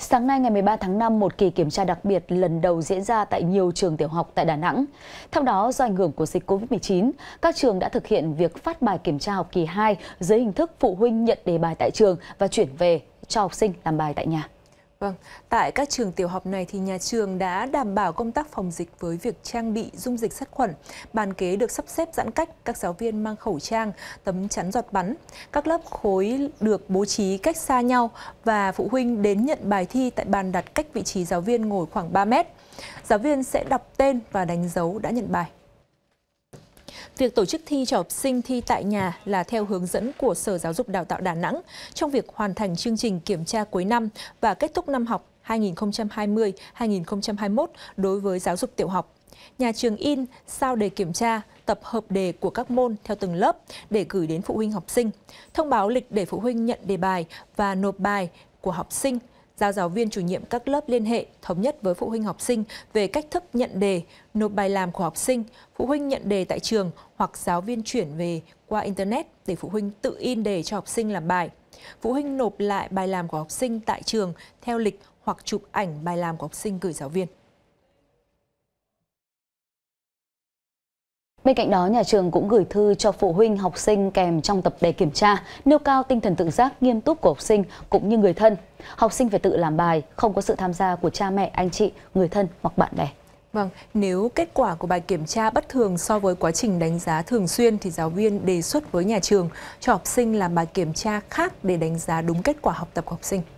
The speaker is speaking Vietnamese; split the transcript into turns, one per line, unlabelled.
Sáng nay ngày 13 tháng 5, một kỳ kiểm tra đặc biệt lần đầu diễn ra tại nhiều trường tiểu học tại Đà Nẵng. Theo đó, do ảnh hưởng của dịch COVID-19, các trường đã thực hiện việc phát bài kiểm tra học kỳ 2 dưới hình thức phụ huynh nhận đề bài tại trường và chuyển về cho học sinh làm bài tại nhà.
Vâng, tại các trường tiểu học này thì nhà trường đã đảm bảo công tác phòng dịch với việc trang bị dung dịch sát khuẩn, bàn kế được sắp xếp giãn cách, các giáo viên mang khẩu trang, tấm chắn giọt bắn. Các lớp khối được bố trí cách xa nhau và phụ huynh đến nhận bài thi tại bàn đặt cách vị trí giáo viên ngồi khoảng 3 mét. Giáo viên sẽ đọc tên và đánh dấu đã nhận bài. Việc tổ chức thi cho học sinh thi tại nhà là theo hướng dẫn của Sở Giáo dục Đào tạo Đà Nẵng trong việc hoàn thành chương trình kiểm tra cuối năm và kết thúc năm học 2020-2021 đối với giáo dục tiểu học. Nhà trường in, sao đề kiểm tra, tập hợp đề của các môn theo từng lớp để gửi đến phụ huynh học sinh, thông báo lịch để phụ huynh nhận đề bài và nộp bài của học sinh – giao giáo viên chủ nhiệm các lớp liên hệ thống nhất với phụ huynh học sinh về cách thức nhận đề, nộp bài làm của học sinh, phụ huynh nhận đề tại trường hoặc giáo viên chuyển về qua Internet để phụ huynh tự in đề cho học sinh làm bài. Phụ huynh nộp lại bài làm của học sinh tại trường theo lịch hoặc chụp ảnh bài làm của học sinh gửi giáo viên.
Bên cạnh đó, nhà trường cũng gửi thư cho phụ huynh học sinh kèm trong tập đề kiểm tra, nêu cao tinh thần tự giác nghiêm túc của học sinh cũng như người thân. Học sinh phải tự làm bài, không có sự tham gia của cha mẹ, anh chị, người thân hoặc bạn bè.
Vâng, nếu kết quả của bài kiểm tra bất thường so với quá trình đánh giá thường xuyên thì giáo viên đề xuất với nhà trường cho học sinh làm bài kiểm tra khác để đánh giá đúng kết quả học tập của học sinh.